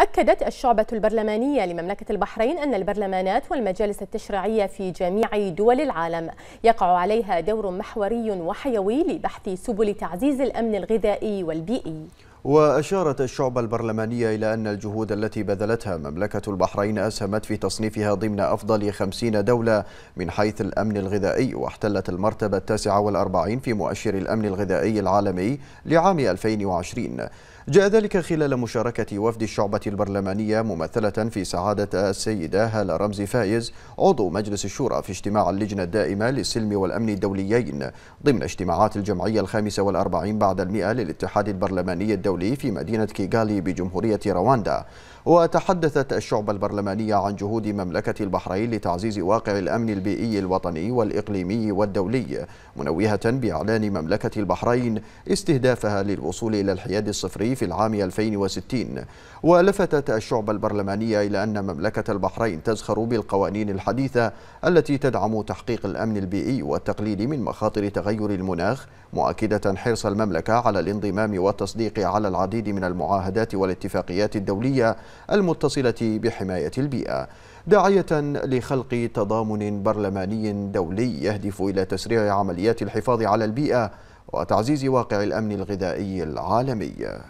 أكدت الشعبة البرلمانية لمملكة البحرين أن البرلمانات والمجالس التشريعية في جميع دول العالم يقع عليها دور محوري وحيوي لبحث سبل تعزيز الأمن الغذائي والبيئي وأشارت الشعب البرلمانية إلى أن الجهود التي بذلتها مملكة البحرين أسهمت في تصنيفها ضمن أفضل خمسين دولة من حيث الأمن الغذائي واحتلت المرتبة التاسعة والأربعين في مؤشر الأمن الغذائي العالمي لعام 2020 جاء ذلك خلال مشاركة وفد الشعبة البرلمانية ممثلة في سعادة السيدة هالة رمزي فايز عضو مجلس الشورى في اجتماع اللجنة الدائمة للسلم والأمن الدوليين ضمن اجتماعات الجمعية الخامسة والأربعين بعد المئة للاتحاد البرلماني الدولي الدولي في مدينة كيغالي بجمهورية رواندا وتحدثت الشعبة البرلمانية عن جهود مملكة البحرين لتعزيز واقع الأمن البيئي الوطني والإقليمي والدولي منوهة بإعلان مملكة البحرين استهدافها للوصول إلى الحياد الصفري في العام 2060 ولفتت الشعبة البرلمانية إلى أن مملكة البحرين تزخر بالقوانين الحديثة التي تدعم تحقيق الأمن البيئي والتقليل من مخاطر تغير المناخ مؤكدة حرص المملكة على الانضمام والتصديق على على العديد من المعاهدات والاتفاقيات الدولية المتصلة بحماية البيئة داعية لخلق تضامن برلماني دولي يهدف إلى تسريع عمليات الحفاظ على البيئة وتعزيز واقع الأمن الغذائي العالمي